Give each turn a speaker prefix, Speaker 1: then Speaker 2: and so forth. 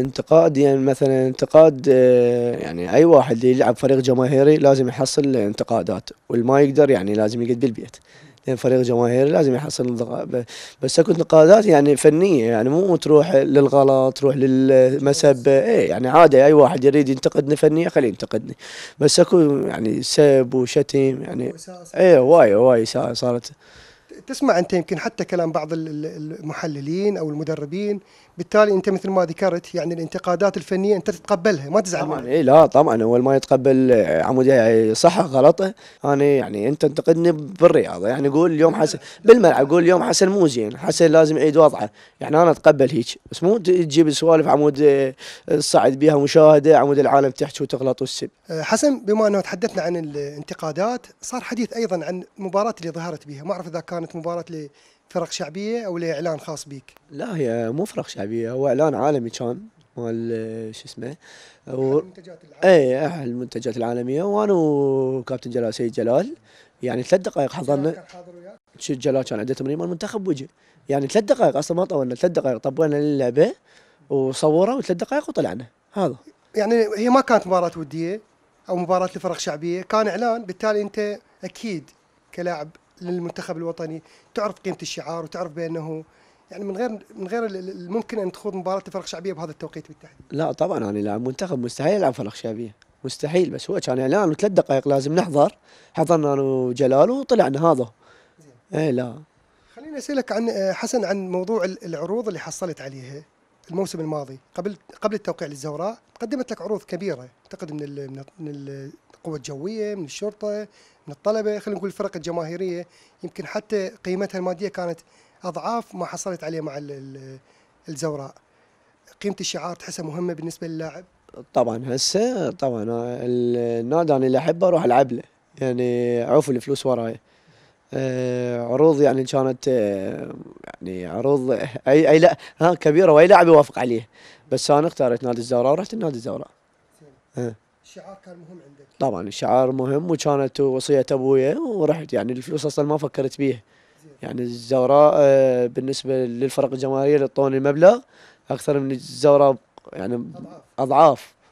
Speaker 1: انتقاد يعني مثلا انتقاد آه، يعني اي واحد يلعب فريق جماهيري لازم يحصل انتقادات والما يقدر يعني لازم يقعد بالبيت لان فريق جماهيري لازم يحصل بس اكو انتقادات يعني فنيه يعني مو تروح للغلط تروح للمسبه اي يعني عادي اي واحد يريد ينتقدني فنيا خليه ينتقدني بس اكو يعني سب وشتم يعني اي هواي هواي صارت
Speaker 2: تسمع انت يمكن حتى كلام بعض المحللين او المدربين بالتالي انت مثل ما ذكرت يعني الانتقادات الفنيه انت تتقبلها ما تزعل طبعا
Speaker 1: اي لا طبعا اول ما يتقبل آه، عمودي آه، صح غلطه انا يعني انت انتقدني بالرياضه يعني قول اليوم حسن بالملعب قول اليوم حسن مو زين حسن لازم يعيد وضعه يعني انا اتقبل هيك بس مو تجيب سوالف عمود آه، الصعد بيها مشاهده عمود العالم تحكي وتغلط والسب
Speaker 2: حسن بما انه تحدثنا عن الانتقادات صار حديث ايضا عن المباراه اللي ظهرت بها ما اعرف اذا كان كانت مباراة لفرق شعبية أو لإعلان خاص بيك؟
Speaker 1: لا هي مو فرق شعبية هو إعلان عالمي كان مال شو اسمه و... المنتجات العالمية إيه، المنتجات العالمية وانا وكابتن جلال سيد جلال يعني ثلاث دقائق حضرنا جلال كان عنده تمرين مال المنتخب وجه يعني ثلاث دقائق اصلا ما طولنا ثلاث دقائق طبينا اللعبة وصوروا ثلاث
Speaker 2: دقائق وطلعنا هذا يعني هي ما كانت مباراة ودية او مباراة لفرق شعبية كان اعلان بالتالي انت اكيد كلاعب للمنتخب الوطني تعرف قيمه الشعار وتعرف بانه يعني من غير من غير الممكن ان تخوض مباراه فرق شعبيه بهذا التوقيت بالتحديد
Speaker 1: لا طبعا يعني لاعب منتخب مستحيل العب فرق شعبيه مستحيل بس هو كان اعلان وثلاث دقائق لازم نحضر حضرنا انا وجلال وطلعنا هذا اي لا
Speaker 2: خليني اسالك عن آه، حسن عن موضوع العروض اللي حصلت عليها الموسم الماضي قبل قبل التوقيع للزوراء قدمت لك عروض كبيره اعتقد من الـ من القوه الجويه من الشرطه من الطلبه خلينا نقول الفرق الجماهيريه يمكن حتى قيمتها الماديه كانت اضعاف ما حصلت عليه مع الزوراء قيمه الشعار تحسها مهمه بالنسبه للاعب
Speaker 1: طبعا هسه طبعا النادي انا اللي احبه اروح العب له يعني عوف الفلوس وراي آه، عروض يعني كانت آه، يعني عروض اي اي لا ها كبيره واي لاعب يوافق عليه بس انا اختاريت نادي الزوراء ورحت النادي الزوراء.
Speaker 2: الشعار كان مهم
Speaker 1: عندك؟ طبعا الشعار مهم وكانت وصيه ابويا ورحت يعني الفلوس اصلا ما فكرت بيها. يعني الزوراء آه، بالنسبه للفرق الجماهيريه اللي اعطوني المبلغ اكثر من الزوراء يعني اضعاف.